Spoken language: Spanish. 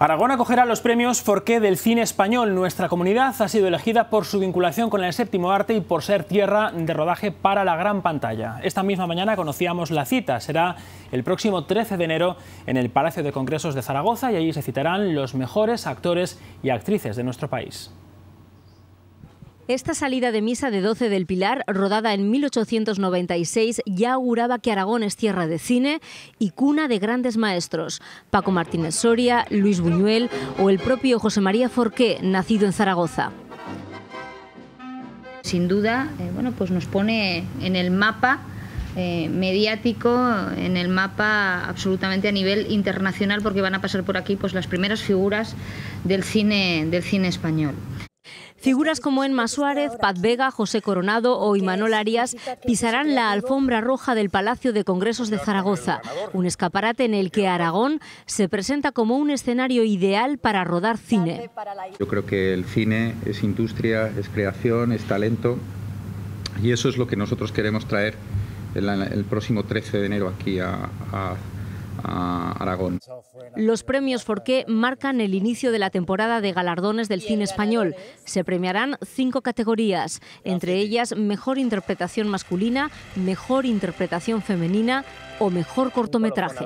Aragón acogerá los premios Forqué del cine español. Nuestra comunidad ha sido elegida por su vinculación con el séptimo arte y por ser tierra de rodaje para la gran pantalla. Esta misma mañana conocíamos la cita. Será el próximo 13 de enero en el Palacio de Congresos de Zaragoza y allí se citarán los mejores actores y actrices de nuestro país. Esta salida de misa de 12 del Pilar, rodada en 1896, ya auguraba que Aragón es tierra de cine y cuna de grandes maestros. Paco Martínez Soria, Luis Buñuel o el propio José María Forqué, nacido en Zaragoza sin duda eh, bueno, pues nos pone en el mapa eh, mediático, en el mapa absolutamente a nivel internacional, porque van a pasar por aquí pues, las primeras figuras del cine, del cine español. Figuras como Enma Suárez, Paz Vega, José Coronado o Imanol Arias pisarán la alfombra roja del Palacio de Congresos de Zaragoza, un escaparate en el que Aragón se presenta como un escenario ideal para rodar cine. Yo creo que el cine es industria, es creación, es talento y eso es lo que nosotros queremos traer el, próximo 13 de enero aquí a, a Aragón. Los premios Forqué marcan el inicio de la temporada de galardones del cine español. Se premiarán cinco categorías, entre ellas mejor interpretación masculina, mejor interpretación femenina o mejor cortometraje.